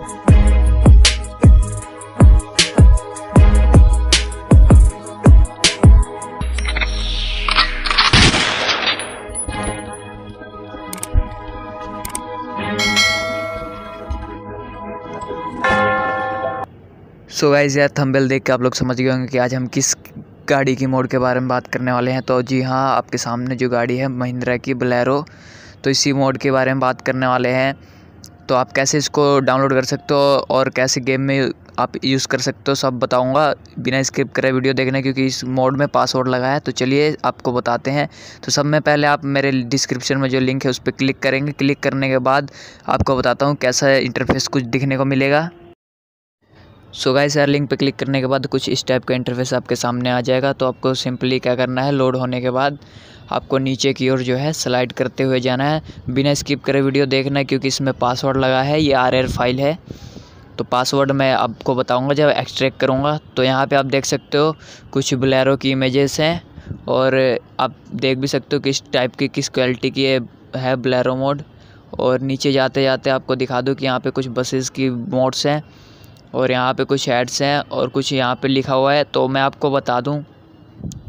सो so guys यार थंबेल देख के आप लोग समझ गए होंगे कि आज हम किस गाड़ी की मोड के बारे में बात करने वाले हैं तो जी हाँ आपके सामने जो गाड़ी है महिंद्रा की बलेरो तो इसी मोड के बारे में बात करने वाले हैं तो आप कैसे इसको डाउनलोड कर सकते हो और कैसे गेम में आप यूज़ कर सकते हो सब बताऊंगा बिना स्किप करे वीडियो देखने क्योंकि इस मोड में पासवर्ड लगा है तो चलिए आपको बताते हैं तो सब में पहले आप मेरे डिस्क्रिप्शन में जो लिंक है उस पर क्लिक करेंगे क्लिक करने के बाद आपको बताता हूँ कैसा इंटरफेस कुछ दिखने को मिलेगा सो गाइस यार लिंक पे क्लिक करने के बाद कुछ इस टाइप का इंटरफेस आपके सामने आ जाएगा तो आपको सिंपली क्या करना है लोड होने के बाद आपको नीचे की ओर जो है स्लाइड करते हुए जाना है बिना स्किप करे वीडियो देखना है क्योंकि इसमें पासवर्ड लगा है ये आर फाइल है तो पासवर्ड मैं आपको बताऊंगा जब एक्सट्रैक्ट करूंगा तो यहाँ पे आप देख सकते हो कुछ ब्लैरो की इमेजेस हैं और आप देख भी सकते हो किस टाइप की किस क्वालिटी की है ब्लैरो मोड और नीचे जाते जाते आपको दिखा दूँ कि यहाँ पे कुछ बसेस की मोड्स हैं और यहाँ पे कुछ एड्स हैं और कुछ यहाँ पे लिखा हुआ है तो मैं आपको बता दूँ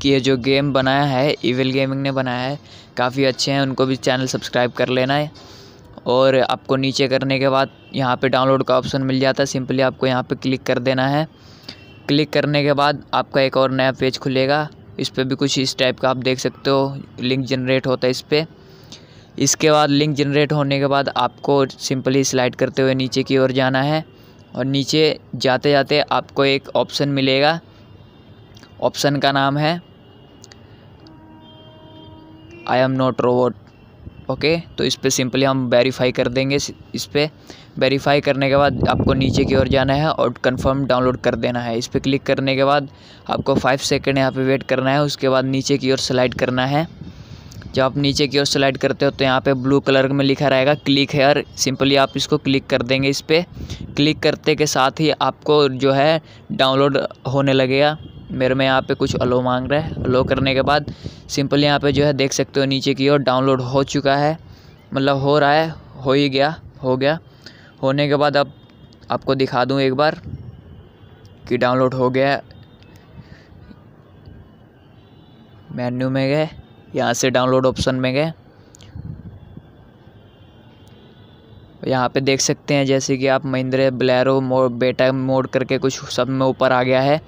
कि ये जो गेम बनाया है ईविल गेमिंग ने बनाया है काफ़ी अच्छे हैं उनको भी चैनल सब्सक्राइब कर लेना है और आपको नीचे करने के बाद यहाँ पे डाउनलोड का ऑप्शन मिल जाता है सिंपली आपको यहाँ पे क्लिक कर देना है क्लिक करने के बाद आपका एक और नया पेज खुलेगा इस पर भी कुछ इस टाइप का आप देख सकते हो लिंक जनरेट होता है इस पर इसके बाद लिंक जनरेट होने के बाद आपको सिंपली स्लाइड करते हुए नीचे की ओर जाना है और नीचे जाते जाते आपको एक ऑप्शन मिलेगा ऑप्शन का नाम है I am not robot okay तो इस पर सिंपली हम वेरीफाई कर देंगे इस पर वेरीफाई करने के बाद आपको नीचे की ओर जाना है और कंफर्म डाउनलोड कर देना है इस पर क्लिक करने के बाद आपको फाइव सेकेंड यहाँ पे वेट करना है उसके बाद नीचे की ओर स्लाइड करना है जब आप नीचे की ओर स्लाइड करते हो तो यहाँ पे ब्लू कलर में लिखा रहेगा क्लिक हेयर सिंपली आप इसको क्लिक कर देंगे इस पर क्लिक करते के साथ ही आपको जो है डाउनलोड होने लगेगा मेरे में यहाँ पे कुछ अलो मांग रहा है अलो करने के बाद सिंपल यहाँ पे जो है देख सकते हो नीचे की ओर डाउनलोड हो चुका है मतलब हो रहा है हो ही गया हो गया होने के बाद अब आपको दिखा दूँ एक बार कि डाउनलोड हो गया मेन्यू में गए यहाँ से डाउनलोड ऑप्शन में गए यहाँ पे देख सकते हैं जैसे कि आप महिंद्रा ब्लैरो मोड बेटा मोड करके कुछ सब में ऊपर आ गया है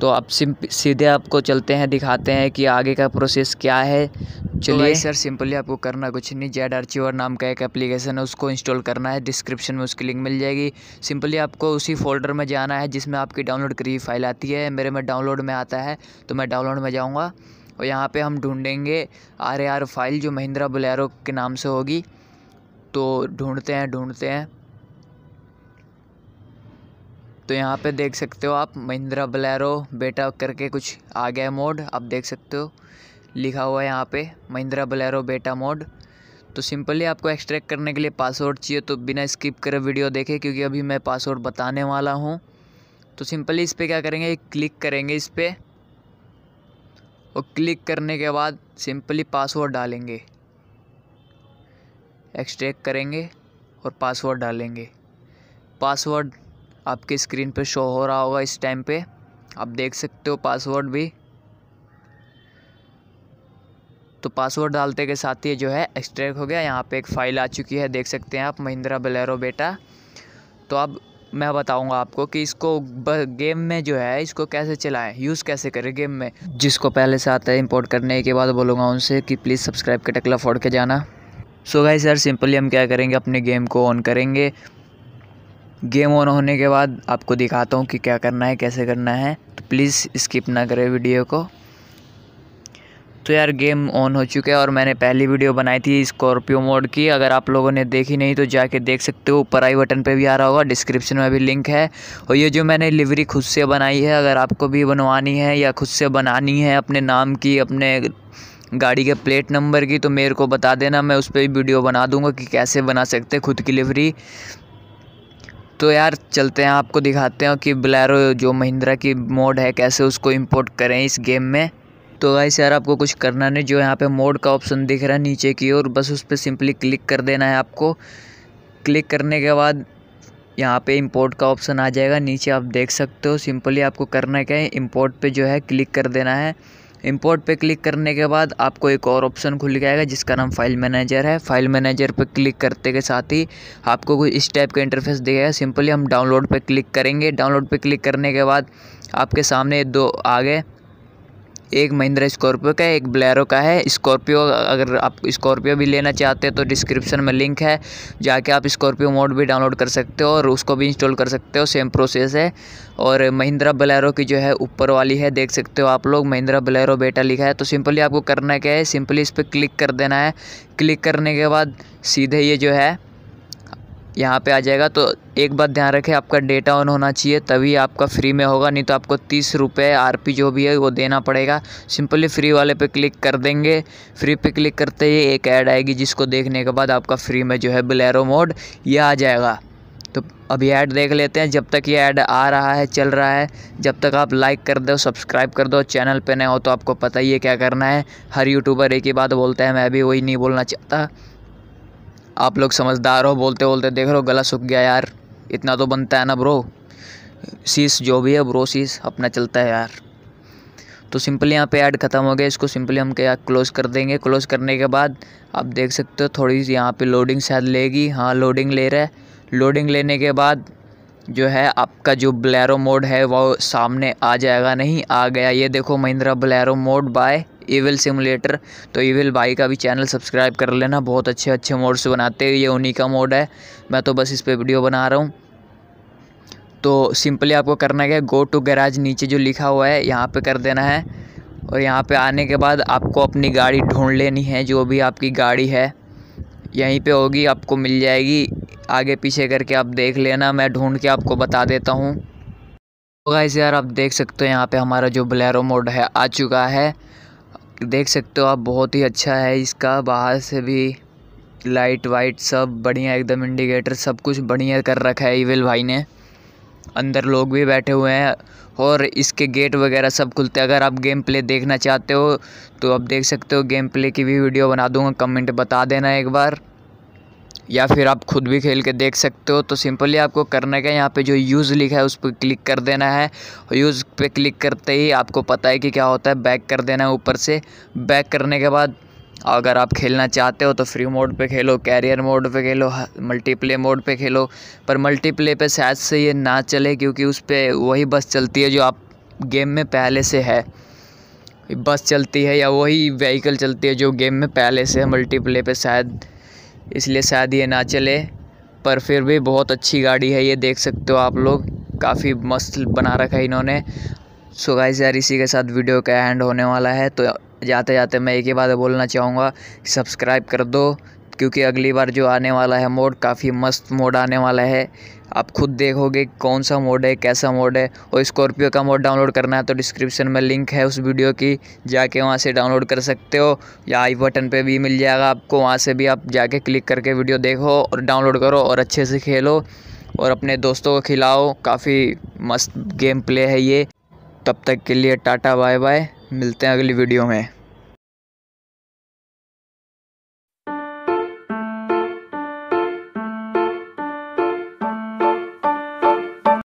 तो आप सीधे आपको चलते हैं दिखाते हैं कि आगे का प्रोसेस क्या है तो चलिए तो सर सिंपली आपको करना कुछ नहीं जेड आर्चिवर नाम का एक एप्लीकेशन है उसको इंस्टॉल करना है डिस्क्रिप्शन में उसकी लिंक मिल जाएगी सिंपली आपको उसी फोल्डर में जाना है जिसमें आपकी डाउनलोड करी फाइल आती है मेरे में डाउनलोड में आता है तो मैं डाउनलोड में जाऊँगा और यहाँ पर हम ढूँढेंगे आर फाइल जो महिंद्रा बुलेरो के नाम से होगी तो ढूँढते हैं ढूँढते हैं तो यहाँ पे देख सकते हो आप महिंद्रा बलैरो बेटा करके कुछ आ गया मोड आप देख सकते हो लिखा हुआ है यहाँ पे महिंद्रा बलैरो बेटा मोड तो सिंपली आपको एक्सट्रैक्ट करने के लिए पासवर्ड चाहिए तो बिना स्किप करे वीडियो देखे क्योंकि अभी मैं पासवर्ड बताने वाला हूँ तो सिंपली इस पर क्या करेंगे क्लिक करेंगे इस पर और क्लिक करने के बाद सिंपली पासवर्ड डालेंगे एक्सट्रैक्ट करेंगे और पासवर्ड डालेंगे पासवर्ड आपके स्क्रीन पे शो हो रहा होगा इस टाइम पे आप देख सकते हो पासवर्ड भी तो पासवर्ड डालते के साथ ही जो है एक्सट्रैक्ट हो गया यहाँ पे एक फ़ाइल आ चुकी है देख सकते हैं आप महिंद्रा बलैरो बेटा तो अब मैं बताऊंगा आपको कि इसको गेम में जो है इसको कैसे चलाएं यूज़ कैसे करें गेम में जिसको पहले से आता है इंपोर्ट करने के बाद बोलूँगा उनसे कि प्लीज़ सब्सक्राइब का टकला फोड़ के जाना सो so सर सिंपली हम क्या करेंगे अपने गेम को ऑन करेंगे गेम ऑन होने के बाद आपको दिखाता हूँ कि क्या करना है कैसे करना है तो प्लीज़ स्किप ना करें वीडियो को तो यार गेम ऑन हो चुका है और मैंने पहली वीडियो बनाई थी स्कॉर्पियो मोड की अगर आप लोगों ने देखी नहीं तो जाके देख सकते हो ऊपर आई बटन पे भी आ रहा होगा डिस्क्रिप्शन में भी लिंक है और ये जो मैंने लिवरी खुद से बनाई है अगर आपको भी बनवानी है या खुद से बनानी है अपने नाम की अपने गाड़ी के प्लेट नंबर की तो मेरे को बता देना मैं उस पर भी वीडियो बना दूँगा कि कैसे बना सकते खुद की लिवरी तो यार चलते हैं आपको दिखाते हैं कि बलैरो जो महिंद्रा की मोड है कैसे उसको इम्पोर्ट करें इस गेम में तो गाइस यार आपको कुछ करना नहीं जो यहाँ पे मोड का ऑप्शन दिख रहा है नीचे की ओर बस उस पर सिंपली क्लिक कर देना है आपको क्लिक करने के बाद यहाँ पे इंपोर्ट का ऑप्शन आ जाएगा नीचे आप देख सकते हो सिंपली आपको करना क्या है इंपोर्ट पे जो है क्लिक कर देना है इंपोर्ट पे क्लिक करने के बाद आपको एक और ऑप्शन खुल जाएगा जिसका नाम फाइल मैनेजर है फाइल मैनेजर पर क्लिक करते के साथ ही आपको कुछ इस टाइप का इंटरफेस दिखेगा सिंपली हम डाउनलोड पर क्लिक करेंगे डाउनलोड पर क्लिक करने के बाद आपके सामने दो आ गए एक महिंद्रा स्कॉर्पियो का है एक ब्लैरो का है स्कॉर्पियो अगर आप स्कॉर्पियो भी लेना चाहते हैं तो डिस्क्रिप्शन में लिंक है जाके आप स्कॉर्पियो मोड भी डाउनलोड कर सकते हो और उसको भी इंस्टॉल कर सकते हो सेम प्रोसेस है और महिंद्रा बलैरो की जो है ऊपर वाली है देख सकते हो आप लोग महिंद्रा बलैरो बेटा लिखा है तो सिंपली आपको करना क्या है सिंपली इस पर क्लिक कर देना है क्लिक करने के बाद सीधे ये जो है यहाँ पे आ जाएगा तो एक बात ध्यान रखें आपका डेटा ऑन होना चाहिए तभी आपका फ्री में होगा नहीं तो आपको तीस रुपये आर जो भी है वो देना पड़ेगा सिंपली फ्री वाले पे क्लिक कर देंगे फ्री पे क्लिक करते ही एक ऐड आएगी जिसको देखने के बाद आपका फ्री में जो है बलेरो मोड यह आ जाएगा तो अभी ऐड देख लेते हैं जब तक ये ऐड आ रहा है चल रहा है जब तक आप लाइक कर दो सब्सक्राइब कर दो चैनल पर नए हो तो आपको पता ही है क्या करना है हर यूट्यूबर एक ही बात बोलते हैं मैं भी वही नहीं बोलना चाहता आप लोग समझदार हो बोलते बोलते देख रहे हो गला सूख गया यार इतना तो बनता है ना ब्रो सीस जो भी है ब्रो सीस अपना चलता है यार तो सिंपली यहाँ पे ऐड ख़त्म हो गया इसको सिंपली हम क्या क्लोज़ कर देंगे क्लोज़ करने के बाद आप देख सकते हो थोड़ी सी यहाँ पे लोडिंग शायद लेगी हाँ लोडिंग ले रहा है लोडिंग लेने के बाद जो है आपका जो ब्लैरो मोड है वो सामने आ जाएगा नहीं आ गया ये देखो Mahindra ब्लैरो mod by evil simulator तो ईविल भाई का भी चैनल सब्सक्राइब कर लेना बहुत अच्छे अच्छे मोड्स बनाते हैं ये उन्हीं का मोड है मैं तो बस इस पर वीडियो बना रहा हूँ तो सिंपली आपको करना क्या गो टू गैराज नीचे जो लिखा हुआ है यहाँ पर कर देना है और यहाँ पर आने के बाद आपको अपनी गाड़ी ढूँढ लेनी है जो भी आपकी गाड़ी है यहीं पर होगी आपको मिल जाएगी आगे पीछे करके आप देख लेना मैं ढूंढ के आपको बता देता हूँ तो गाइस यार आप देख सकते हो यहाँ पे हमारा जो ब्लैरो मोड है आ चुका है देख सकते हो आप बहुत ही अच्छा है इसका बाहर से भी लाइट वाइट सब बढ़िया एकदम इंडिकेटर सब कुछ बढ़िया कर रखा है ईविल भाई ने अंदर लोग भी बैठे हुए हैं और इसके गेट वगैरह सब खुलते हैं अगर आप गेम प्ले देखना चाहते हो तो आप देख सकते हो गेम प्ले की भी वीडियो बना दूंगा कमेंट बता देना एक बार या फिर आप खुद भी खेल के देख सकते हो तो सिंपली आपको करने का यहाँ पे जो यूज़ लिखा है उस पर क्लिक कर देना है यूज़ पे क्लिक करते ही आपको पता है कि क्या होता है बैक कर देना है ऊपर से बैक करने के बाद अगर आप खेलना चाहते हो तो फ्री मोड पे खेलो कैरियर मोड पे खेलो मल्टीप्ले मोड पे खेलो पर मल्टीप्ले पे शायद से ये ना चले क्योंकि उस पर वही बस चलती है जो आप गेम में पहले से है बस चलती है या वही व्हीकल चलती है जो गेम में पहले से है मल्टीप्ले पे शायद इसलिए शायद ये ना चले पर फिर भी बहुत अच्छी गाड़ी है ये देख सकते हो आप लोग काफ़ी मस्त बना रखा है इन्होंने सो गाइस यार इसी के साथ वीडियो का एंड होने वाला है तो जाते जाते मैं एक ही बात बोलना चाहूँगा सब्सक्राइब कर दो क्योंकि अगली बार जो आने वाला है मोड काफ़ी मस्त मोड आने वाला है आप खुद देखोगे कौन सा मोड है कैसा मोड है और स्कॉर्पियो का मोड डाउनलोड करना है तो डिस्क्रिप्शन में लिंक है उस वीडियो की जाके वहाँ से डाउनलोड कर सकते हो या आई बटन पे भी मिल जाएगा आपको वहाँ से भी आप जाके क्लिक करके वीडियो देखो और डाउनलोड करो और अच्छे से खेलो और अपने दोस्तों को खिलाओ काफ़ी मस्त गेम प्ले है ये तब तक के लिए टाटा बाय बाय मिलते हैं अगली वीडियो में